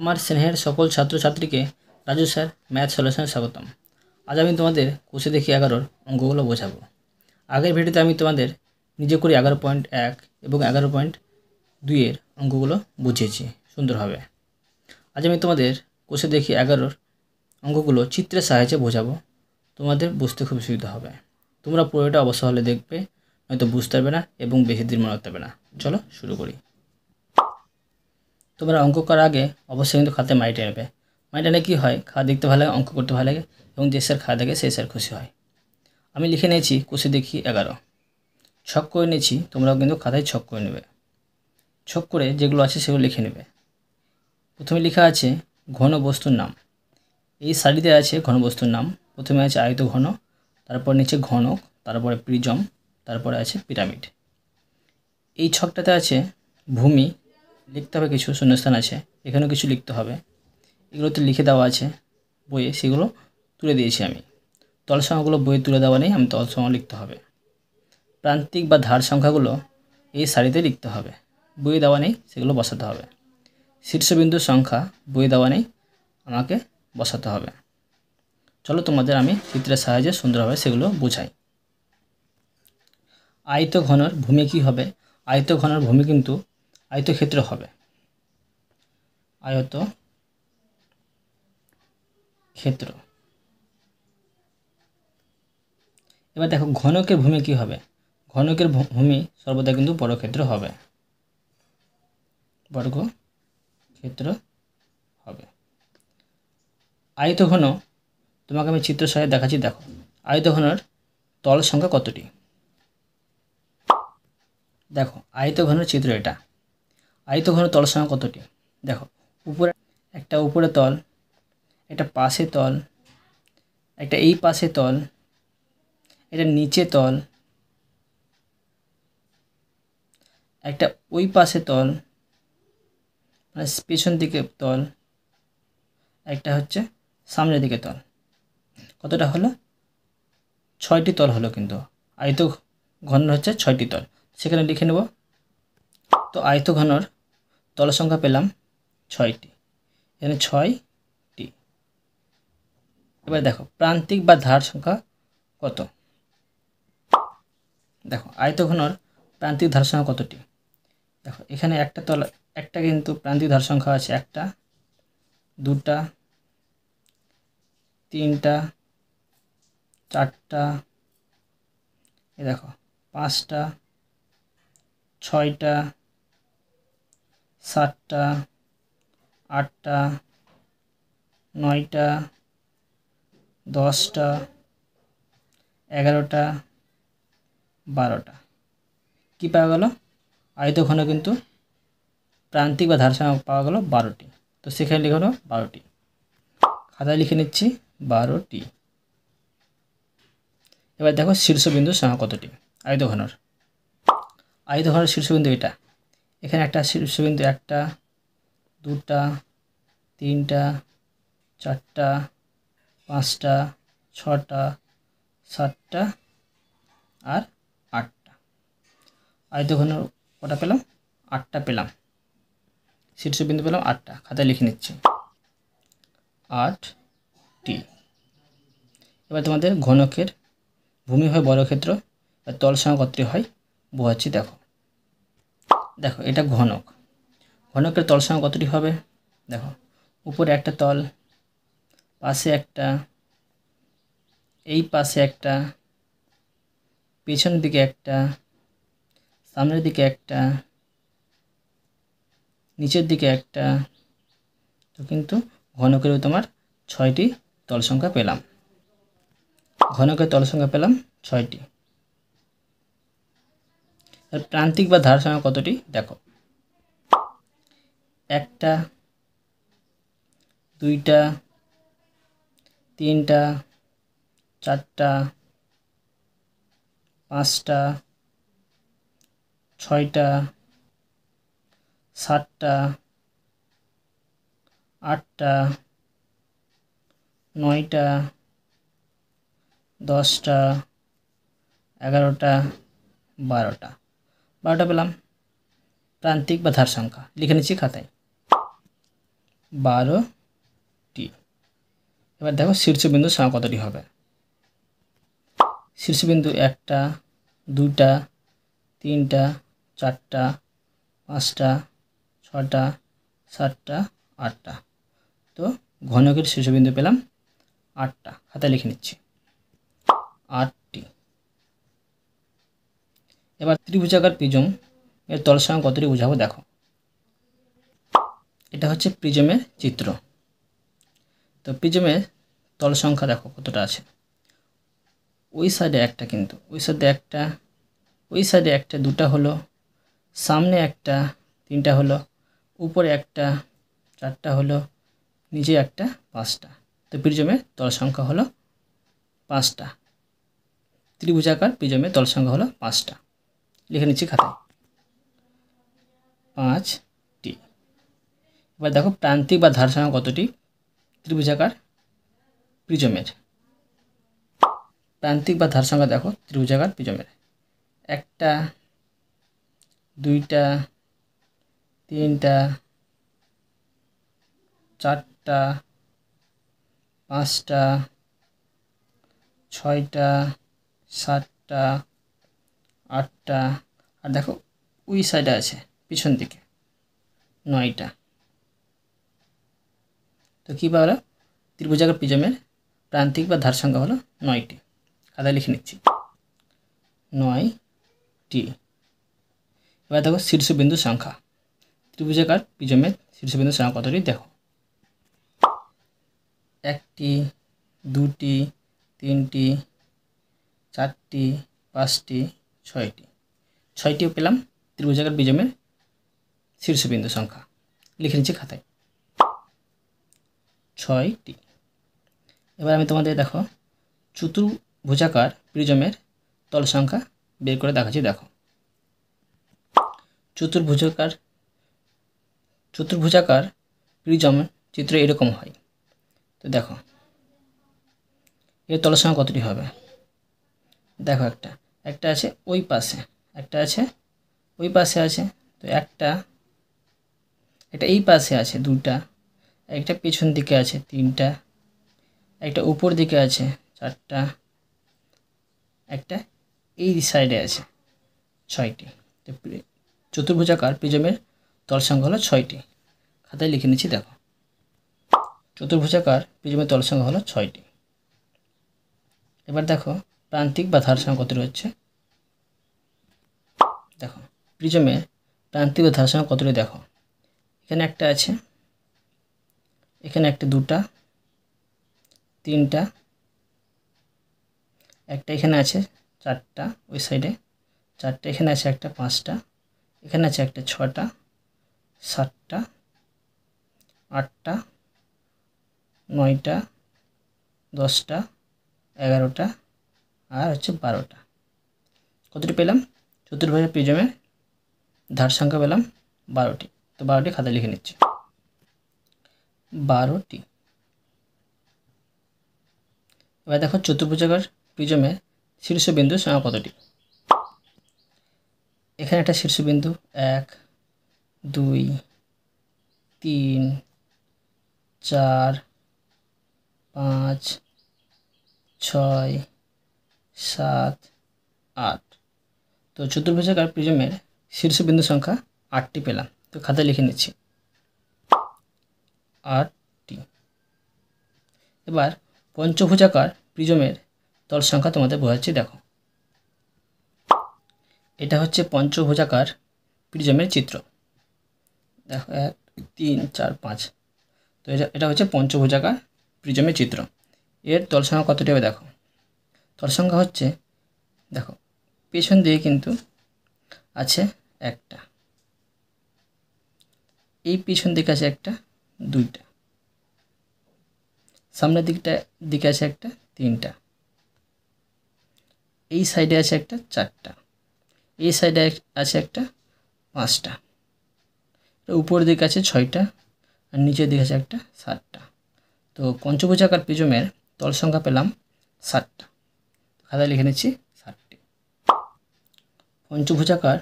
আমার স্নেহের সকল ছাত্রছাত্রীকে রাজু স্যার ম্যাথ সলিউশনে স্বাগতম আজ আমি তোমাদের কোষে দেখি এগারোর অঙ্কগুলো বোঝাবো আগের ভিডিওতে আমি তোমাদের নিজে করে এগারো পয়েন্ট এক এবং এগারো পয়েন্ট দুইয়ের অঙ্কগুলো বুঝিয়েছি সুন্দরভাবে আজ আমি তোমাদের কোষে দেখি এগারোর অঙ্কগুলো চিত্রের সাহায্যে বোঝাবো তোমাদের বুঝতে খুব সুবিধা হবে তোমরা পুরোটা অবশ্য হলে দেখবে হয়তো বুঝতে পারবে না এবং বেশি দিন মনে রাখতে পারবে না চলো শুরু করি তোমরা অঙ্ক করার আগে অবশ্যই কিন্তু খাতে মাইটে নেবে মাইটানে কী হয় খাওয়া দেখতে ভালো লাগে অঙ্ক করতে ভালো লাগে এবং যে স্যার খাওয়া দেখে সেই স্যার খুশি হয় আমি লিখে নিয়েছি কুশি দেখি এগারো ছক করে নিয়েছি তোমরাও কিন্তু খাতায় ছক করে নেবে ছক করে যেগুলো আছে সেগুলো লিখে নেবে প্রথমে লেখা আছে ঘন বস্তুর নাম এই শাড়িতে আছে ঘন বস্তুর নাম প্রথমে আছে আয়ত ঘন তারপর নিচে ঘনক তারপরে প্রিজম তারপরে আছে পিরামিড এই ছকটাতে আছে ভূমি লিখতে হবে কিছু শূন্যস্থান আছে এখানেও কিছু লিখতে হবে এগুলো তো লিখে দেওয়া আছে বইয়ে সেগুলো তুলে দিয়েছি আমি তল সংখ্যাগুলো বইয়ে তুলে দেওয়া নেই আমি সংখ্যা লিখতে হবে প্রান্তিক বা ধার সংখ্যাগুলো এই সারিতে লিখতে হবে বইয়ে দেওয়া নেই সেগুলো বসাতে হবে শীর্ষবিন্দু সংখ্যা বইয়ে দেওয়া নেই আমাকে বসাতে হবে চলো তোমাদের আমি চিত্রের সাহায্যে সুন্দরভাবে সেগুলো বোঝাই আয়ত ঘনর ভূমি কী হবে আয়ত ঘনর ভূমি কিন্তু আয়তক্ষেত্র হবে আয়ত ক্ষেত্র এবার দেখো ঘনকের ভূমি কি হবে ঘনকের ভূমি সর্বদা কিন্তু বড় ক্ষেত্র হবে বর্গ ক্ষেত্র হবে আয়ত ঘন তোমাকে আমি চিত্র সহায় দেখাচ্ছি দেখো আয়ত ঘনের তল সংখ্যা কতটি দেখো আয়ত ঘনের চিত্র এটা আয়ত ঘন তল সংখ্যা কতটি দেখো উপরে একটা উপরে তল একটা পাশে তল একটা এই পাশে তল এটা নিচে তল একটা ওই পাশে তল মানে পেছন দিকে তল একটা হচ্ছে সামনের দিকে তল কতটা হলো ছয়টি তল হলো কিন্তু আয়ত ঘন হচ্ছে ছয়টি তল সেখানে লিখে নেব তো আয়ত ঘনর তল সংখ্যা পেলাম ছয়টি এখানে ছয়টি এবার দেখো প্রান্তিক বা ধার সংখ্যা কত দেখো আয়তঘনর প্রান্তিক ধার সংখ্যা কতটি দেখো এখানে একটা তলা একটা কিন্তু প্রান্তিক ধার সংখ্যা আছে একটা দুটা তিনটা চারটা এ দেখো পাঁচটা ছয়টা সাতটা আটটা নয়টা দশটা এগারোটা বারোটা কী পাওয়া গেল ঘন কিন্তু প্রান্তিক বা ধারসাম্য পাওয়া গেল বারোটি তো সেখানে লিখে হলো বারোটি খাতায় লিখে নিচ্ছি বারোটি এবার দেখো শীর্ষবিন্দু সংখ্যা কতটি আয়ত ঘনর আয়ত ঘনের শীর্ষবিন্দু এটা এখানে একটা শীর্ষবিন্দু একটা দুটা তিনটা চারটা পাঁচটা ছটা সাতটা আর আটটা আয়তঘন কটা পেলাম আটটা পেলাম শীর্ষবিন্দু পেলাম আটটা খাতায় লিখে নিচ্ছি আট টি এবার তোমাদের ঘনকের ভূমি হয় বর্গক্ষেত্র আর তল সংকত্রী হয় বহাচ্ছি দেখো দেখো এটা ঘনক ঘনকের তল সংখ্যা কতটি হবে দেখো উপরে একটা তল পাশে একটা এই পাশে একটা পেছনের দিকে একটা সামনের দিকে একটা নিচের দিকে একটা তো কিন্তু ঘনকেরও তোমার ছয়টি তল সংখ্যা পেলাম ঘনকের তল সংখ্যা পেলাম ছয়টি প্রান্তিক বা ধার সংখ্যা কতটি দেখো একটা দুইটা তিনটা চারটা পাঁচটা ছয়টা সাতটা আটটা নয়টা দশটা এগারোটা বারোটা বারোটা পেলাম প্রান্তিক বা ধার সংখ্যা লিখে নিচ্ছি খাতায় বারোটি এবার দেখো শীর্ষবিন্দুর সংখ্যা কতটি হবে শীর্ষবিন্দু একটা দুটা তিনটা চারটা পাঁচটা ছটা সাতটা আটটা তো ঘনকের শীর্ষবিন্দু পেলাম আটটা খাতায় লিখে নিচ্ছি আট এবার ত্রিভুজাকার প্রিজম এর তলসঙ্গে কতটি বোঝাবো দেখো এটা হচ্ছে প্রিজমের চিত্র তো প্রিজমের তল সংখ্যা দেখো কতটা আছে ওই সাইডে একটা কিন্তু ওই সাইডে একটা ওই সাইডে একটা দুটা হলো সামনে একটা তিনটা হলো উপরে একটা চারটা হলো নিচে একটা পাঁচটা তো প্রিজমের তল সংখ্যা হলো পাঁচটা ত্রিভুজাকার প্রিজমের তল সংখ্যা হলো পাঁচটা লিখে নিচ্ছি খাতায় পাঁচটি এবার দেখো প্রান্তিক বা ধার সংখ্যা কতটি ত্রিভুজাকার প্রিজমের প্রান্তিক বা ধার সংখ্যা দেখো ত্রিভুজাকার প্রিজমের একটা দুইটা তিনটা চারটা পাঁচটা ছয়টা সাতটা আটটা আর দেখো ওই সাইডে আছে পিছন দিকে নয়টা তো কী পাবলো ত্রিভুজাগর পিজমের প্রান্তিক বা ধার সংখ্যা হলো নয়টি খাতায় লিখে নিচ্ছি নয়টি এবার দেখো শীর্ষবিন্দু সংখ্যা ত্রিভুজাকার পিজমের শীর্ষবিন্দু সংখ্যা কতটি দেখো একটি দুটি তিনটি চারটি পাঁচটি ছয়টি ছয়টিও পেলাম ত্রিভুজাকার বিজমের শীর্ষবিন্দু সংখ্যা লিখে নিচ্ছি খাতায় ছয়টি এবার আমি তোমাদের দেখো চতুর্ভুজাকার প্রিজমের তল সংখ্যা বের করে দেখাচ্ছি দেখো চতুর্ভুজাকার চতুর্ভুজাকার প্রিজম চিত্র এরকম হয় তো দেখো এর তল সংখ্যা কতটি হবে দেখো একটা একটা আছে ওই পাশে একটা আছে ওই পাশে আছে তো একটা একটা এই পাশে আছে দুটা একটা পেছন দিকে আছে তিনটা একটা উপর দিকে আছে চারটা একটা এই সাইডে আছে ছয়টি তো চতুর্ভুজাকার প্রিজমের তল সংখ্যা হলো ছয়টি খাতায় লিখে নিচ্ছি দেখো চতুর্ভুজাকার প্রিজমের তল সংখ্যা হলো ছয়টি এবার দেখো প্রান্তিক বা ধারসাঙ্কত রয়েছে দেখো প্রিজমে প্রান্তিক বা ধারসাঙ্ক কতটা দেখো এখানে একটা আছে এখানে একটা দুটা তিনটা একটা এখানে আছে চারটা ওই সাইডে চারটা এখানে আছে একটা পাঁচটা এখানে আছে একটা ছটা সাতটা আটটা নয়টা দশটা এগারোটা আর হচ্ছে বারোটা কতটি পেলাম চতুর্ভুজের প্রিজমের ধার সংখ্যা পেলাম বারোটি তো বারোটি খাতা লিখে নিচ্ছি বারোটি এবার দেখো চতুর্ভুজাকার প্রিজমের শীর্ষবিন্দুর সংখ্যা কতটি এখানে একটা শীর্ষবিন্দু এক দুই তিন চার পাঁচ ছয় সাত আট তো চতুর্ভুজাকার প্রিজমের শীর্ষবিন্দু সংখ্যা আটটি পেলাম তো খাতায় লিখে নিচ্ছি আটটি এবার পঞ্চভুজাকার প্রিজমের তল সংখ্যা তোমাদের বোঝাচ্ছি দেখো এটা হচ্ছে পঞ্চভুজাকার প্রিজমের চিত্র দেখো এক তিন চার পাঁচ তো এটা এটা হচ্ছে পঞ্চভুজাকার প্রিজমের চিত্র এর তল সংখ্যা কতটি হবে দেখো তল সংখ্যা হচ্ছে দেখো পেছন দিকে কিন্তু আছে একটা এই পেছন দিকে আছে একটা দুইটা সামনের দিকটা দিকে আছে একটা তিনটা এই সাইডে আছে একটা চারটা এই সাইডে আছে একটা পাঁচটা উপর দিকে আছে ছয়টা আর নিচের দিকে আছে একটা সাতটা তো পঞ্চভুজাকার পিজমের তল সংখ্যা পেলাম সাতটা খাতায় লিখে নিচ্ছি ষাটটি পঞ্চভুজাকার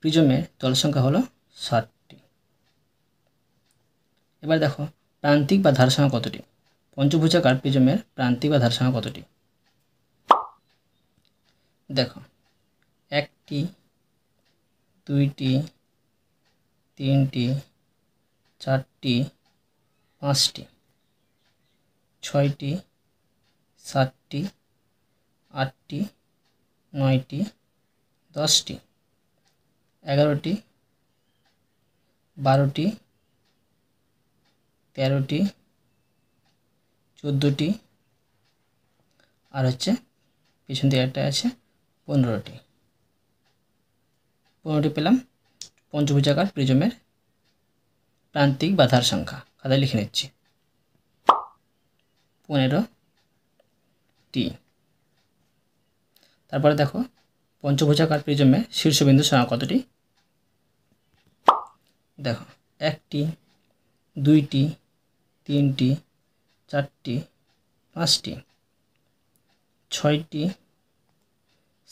প্রিজমের তল সংখ্যা হলো সাতটি এবার দেখো প্রান্তিক বা ধার সংখ্যা কতটি পঞ্চভুজাকার প্রিজমের প্রান্তিক বা ধার সংখ্যা কতটি দেখো একটি দুইটি তিনটি চারটি পাঁচটি ছয়টি সাতটি আটটি নয়টি দশটি এগারোটি বারোটি তেরোটি চোদ্দোটি আর হচ্ছে পিছন দিকে একটা আছে পনেরোটি পনেরোটি পেলাম পঞ্চভুজাকার প্রিজমের প্রান্তিক বাধার সংখ্যা খাতায় লিখে নিচ্ছি পনেরো টি তারপরে দেখো পঞ্চভুজাকার প্রিজমে শীর্ষবিন্দু সংখ্যা কতটি দেখো একটি দুইটি তিনটি চারটি পাঁচটি ছয়টি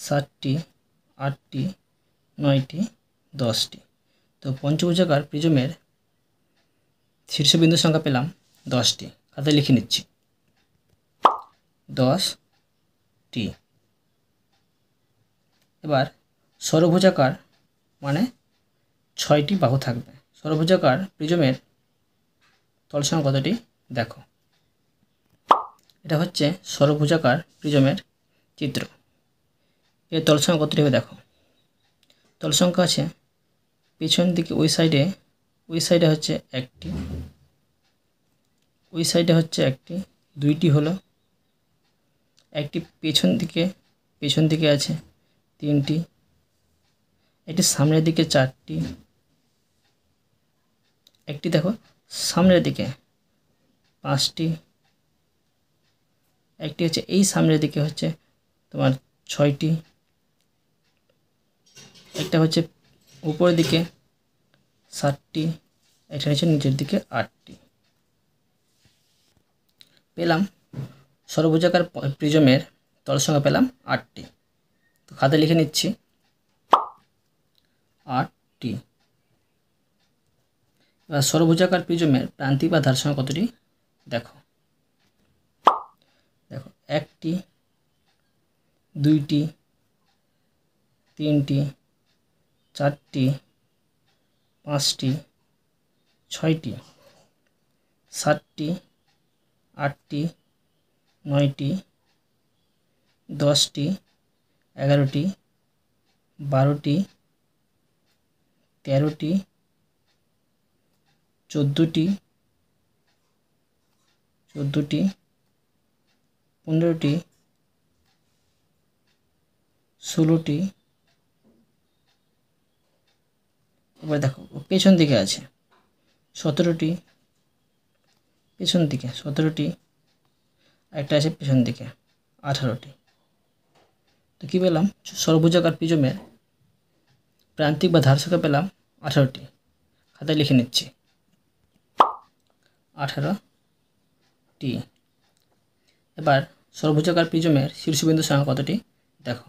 সাতটি আটটি নয়টি দশটি তো পঞ্চভুজাকার প্রিজমের শীর্ষবিন্দু সংখ্যা পেলাম দশটি খাতায় লিখে নিচ্ছি দশটি এবার ষড়ভুজাকার মানে ছয়টি বাহু থাকবে সরভুজাকার প্রিজমের তলসীমা কতটি দেখো এটা হচ্ছে সরভুজাকার প্রিজমের চিত্র এর তলসংখ্যা কতটি হবে দেখো তলসংখ্যা আছে পিছন দিকে ওই সাইডে ওই সাইডে হচ্ছে একটি ওই সাইডে হচ্ছে একটি দুইটি হলো একটি পেছন দিকে পেছন দিকে আছে তিনটি একটি সামনের দিকে চারটি একটি দেখো সামনের দিকে পাঁচটি একটি হচ্ছে এই সামনের দিকে হচ্ছে তোমার ছয়টি একটা হচ্ছে উপরের দিকে সাতটি একটা হচ্ছে নিচের দিকে আটটি পেলাম সর্বজাকার প্রিজমের তল সংখ্যা পেলাম আটটি তো খাতে লিখে নিচ্ছি আর টি এবার সরভুজাকার প্রিজমের প্রান্তিক বা ধারসংখ্যা কতটি দেখো দেখো একটি দুইটি তিনটি চারটি পাঁচটি ছয়টি সাতটি আটটি নয়টি দশটি এগারোটি বারোটি তেরোটি চোদ্দোটি চোদ্দোটি পনেরোটি ষোলোটি এবার দেখো পেছন দিকে আছে সতেরোটি পেছন দিকে সতেরোটি একটা আছে পেছন দিকে আঠারোটি তো কী পেলাম সর্বজাকার প্রিজমের প্রান্তিক বা ধারশাখা পেলাম আঠারোটি খাতায় লিখে নিচ্ছি আঠারোটি এবার সর্বোচ্চকার প্রিজমের শীর্ষবিন্দুর সংখ্যা কতটি দেখো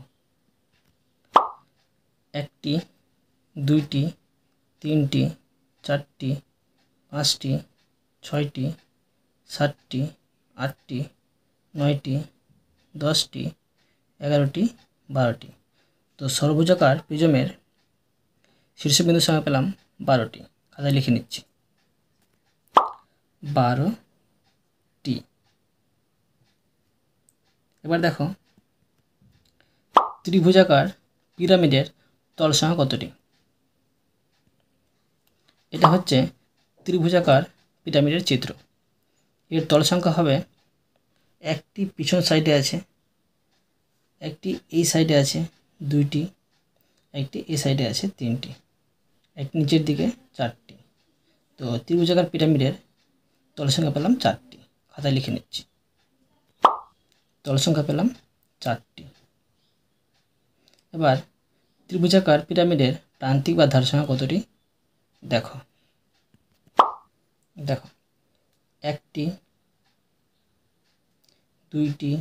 একটি দুইটি তিনটি চারটি পাঁচটি ছয়টি সাতটি আটটি নয়টি দশটি এগারোটি বারোটি তো সর্বজাকার প্রিজমের শীর্ষবিন্দুর সময় পেলাম বারোটি খাতায় লিখে নিচ্ছি বারোটি এবার দেখো ত্রিভুজাকার পিরামিডের তল সংখ্যা কতটি এটা হচ্ছে ত্রিভুজাকার পিরামিডের চিত্র এর তল সংখ্যা হবে একটি পিছন সাইডে আছে একটি এই সাইডে আছে দুইটি একটি এই সাইডে আছে তিনটি এক নিচের দিকে চারটি তো ত্রিভুজাকার পিরামিডের সংখ্যা পেলাম চারটি খাতায় লিখে নিচ্ছি সংখ্যা পেলাম চারটি এবার ত্রিভুজাকার পিরামিডের প্রান্তিক বা ধার কতটি দেখো দেখো একটি দুইটি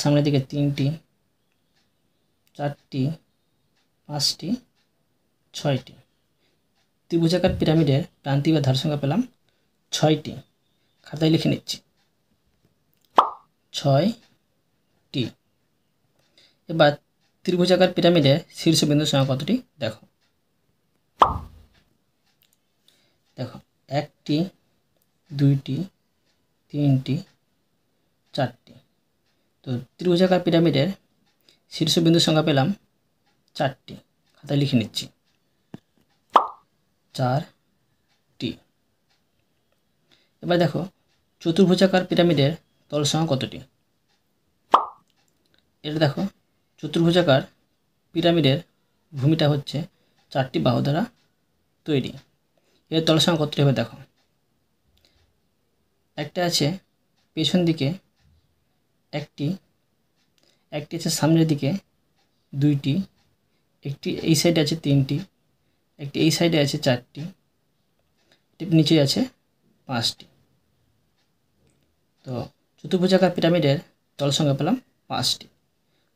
সামনের দিকে তিনটি চারটি পাঁচটি ছয়টি ত্রিভুজাকার পিরামিডের প্রান্তি বা ধার সংখ্যা পেলাম ছয়টি খাতায় লিখে নিচ্ছি ছয়টি এবার ত্রিভুজাকার পিরামিডের শীর্ষবিন্দুর সংখ্যা কতটি দেখো দেখো একটি দুইটি তিনটি তো ত্রিভুজাকার পিরামিডের শীর্ষবিন্দু সংখ্যা পেলাম চারটি খাতায় লিখে নিচ্ছি চারটি এবার দেখো চতুর্ভুজাকার পিরামিডের তল সংখ্যা কতটি এটা দেখো চতুর্ভুজাকার পিরামিডের ভূমিটা হচ্ছে চারটি বাহু দ্বারা তৈরি এর তল সংখ্যা কতটি হবে দেখো একটা আছে পেছন দিকে একটি একটি আছে সামনের দিকে দুইটি একটি এই সাইডে আছে তিনটি একটি এই সাইডে আছে চারটি একটি নিচে আছে পাঁচটি তো চতুর্ভুজাকার পিরামিডের তল সঙ্গে পেলাম পাঁচটি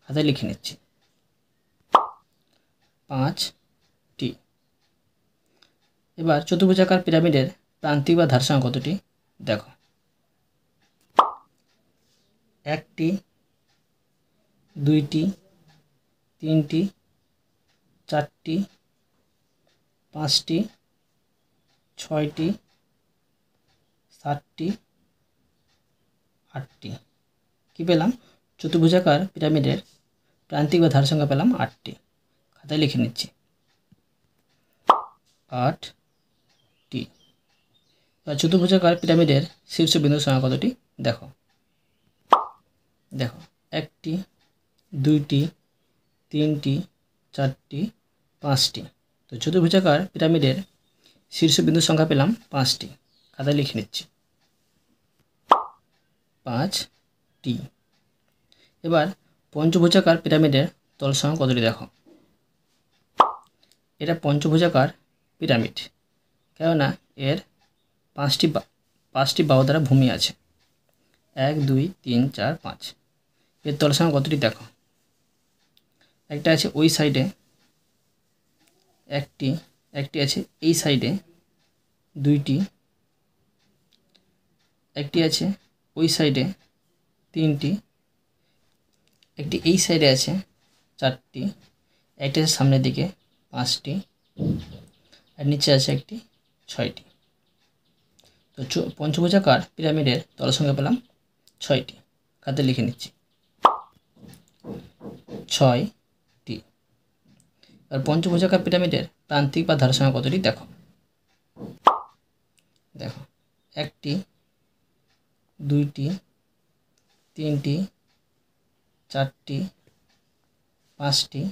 হাতে লিখে নিচ্ছি পাঁচটি এবার চতুর্ভুজাকার পিরামিডের প্রান্তিক বা ধার কতটি দেখো একটি দুইটি তিনটি চারটি পাঁচটি ছয়টি সাতটি আটটি কী পেলাম চতুর্ভুজাকার পিরামিডের প্রান্তিক বা ধার সংখ্যা পেলাম আটটি খাতায় লিখে নিচ্ছি আটটি চতুর্ভুজাকার পিরামিডের শীর্ষবিন্দুর সংখ্যা কতটি দেখো দেখো একটি দুইটি তিনটি চারটি পাঁচটি তো চতুর্ভুজাকার পিরামিডের শীর্ষবিন্দুর সংখ্যা পেলাম পাঁচটি খাতায় লিখে নিচ্ছি পাঁচটি এবার পঞ্চভুজাকার পিরামিডের তল সংখ্যা কতটি দেখো এটা পঞ্চভুজাকার পিরামিড কেননা এর পাঁচটি পাঁচটি বাহু দ্বারা ভূমি আছে এক দুই তিন চার পাঁচ এর সঙ্গে কতটি দেখো একটা আছে ওই সাইডে একটি একটি আছে এই সাইডে দুইটি একটি আছে ওই সাইডে তিনটি একটি এই সাইডে আছে চারটি একটি আছে সামনের দিকে পাঁচটি আর নিচে আছে একটি ছয়টি তো পঞ্চভুজাকার পিরামিডের সঙ্গে পেলাম ছয়টি খাতে লিখে নিচ্ছি ছয়টি আর পঞ্চভুজাকার পিরামিডের প্রান্তিক বা ধারসংখ্যা কতটি দেখো দেখো একটি দুইটি তিনটি চারটি পাঁচটি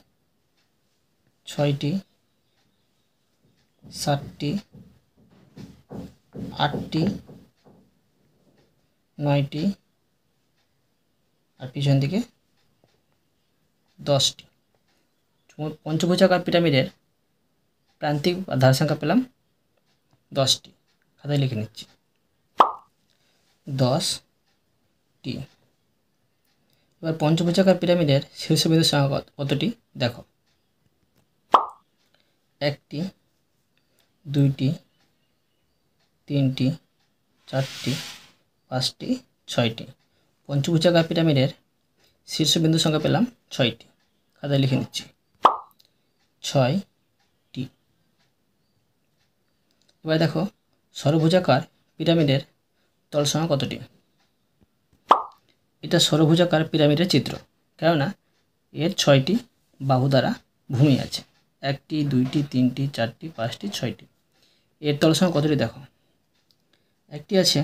ছয়টি সাতটি আটটি নয়টি আর পিছন দিকে দশটি পঞ্চভুজাকার পিরামিডের প্রান্তিক ধার সংখ্যা পেলাম দশটি খাতায় লিখে নিচ্ছি দশটি এবার পঞ্চভুজাকার পিরামিডের শীর্ষবিন্দুর সংখ্যা কতটি দেখো একটি দুইটি তিনটি চারটি পাঁচটি ছয়টি পঞ্চভুজাকার পিরামিডের শীর্ষবিন্দুর সংখ্যা পেলাম ছয়টি খাতায় লিখে নিচ্ছি ছয় টি এবার দেখো সরভুজাকার পিরামিডের তল কতটি এটা সরভুজাকার পিরামিডের চিত্র কেননা এর ছয়টি বাহু দ্বারা ভূমি আছে একটি দুইটি তিনটি চারটি পাঁচটি ছয়টি এর তল কতটি দেখো একটি আছে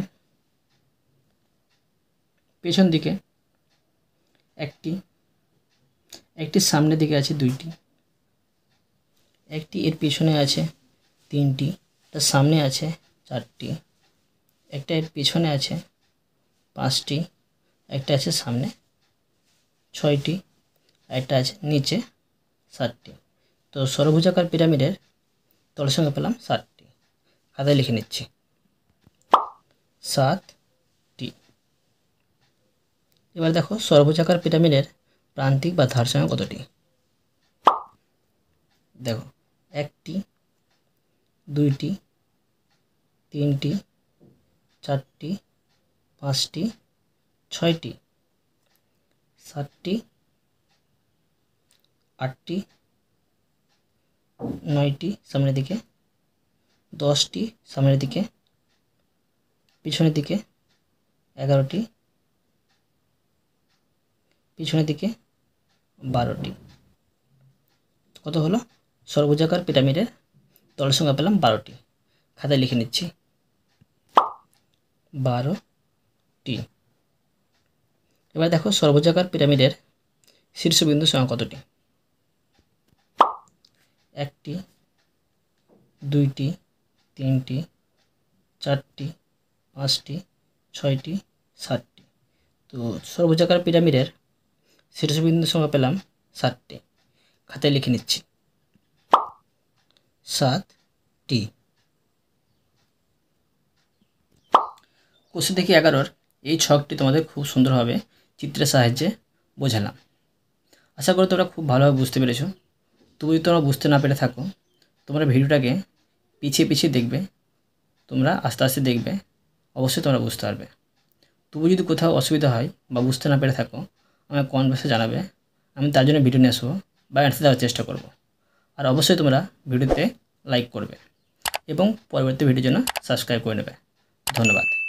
পেছন দিকে একটি একটি সামনের দিকে আছে দুইটি একটি এর পিছনে আছে তিনটি তার সামনে আছে চারটি একটা এর পিছনে আছে পাঁচটি একটা আছে সামনে ছয়টি একটা আছে নিচে সাতটি তো সরভুজাকার পিরামিডের তলের সঙ্গে পেলাম সাতটি খাতায় লিখে নিচ্ছি সাতটি এবার দেখো সরভুজাকার পিরামিডের প্রান্তিক বা ধারসংখ্যা কতটি দেখো একটি দুইটি তিনটি চারটি পাঁচটি ছয়টি সাতটি আটটি নয়টি সামনের দিকে দশটি সামনের দিকে পিছনের দিকে এগারোটি পিছনের দিকে বারোটি কত হলো সর্বজাকার পিরামিডের দলের সংখ্যা পেলাম বারোটি খাতায় লিখে নিচ্ছি বারোটি এবার দেখো সর্বজাকার পিরামিডের শীর্ষবিন্দু সংখ্যা কতটি একটি দুইটি তিনটি চারটি পাঁচটি ছয়টি সাতটি তো সর্বজাকার পিরামিডের শীর্ষবিন্দুর সংখ্যা পেলাম সাতটি খাতায় লিখে নিচ্ছি সাতটি কোষে দেখি এগারোর এই ছকটি তোমাদের খুব সুন্দরভাবে চিত্রের সাহায্যে বোঝালাম আশা করি তোমরা খুব ভালোভাবে বুঝতে পেরেছো তুমি যদি তোমরা বুঝতে না পেরে থাকো তোমরা ভিডিওটাকে পিছিয়ে পিছিয়ে দেখবে তোমরা আস্তে আস্তে দেখবে অবশ্যই তোমরা বুঝতে পারবে তবু যদি কোথাও অসুবিধা হয় বা বুঝতে না পেরে থাকো আমাকে কমেন্ট বক্সে জানাবে আমি তার জন্য ভিডিও নিয়ে আসবো বা অ্যান্সার দেওয়ার চেষ্টা করব আর অবশ্যই তোমরা ভিডিওতে লাইক করবে এবং পরবর্তী ভিডিওর জন্য সাবস্ক্রাইব করে নেবে ধন্যবাদ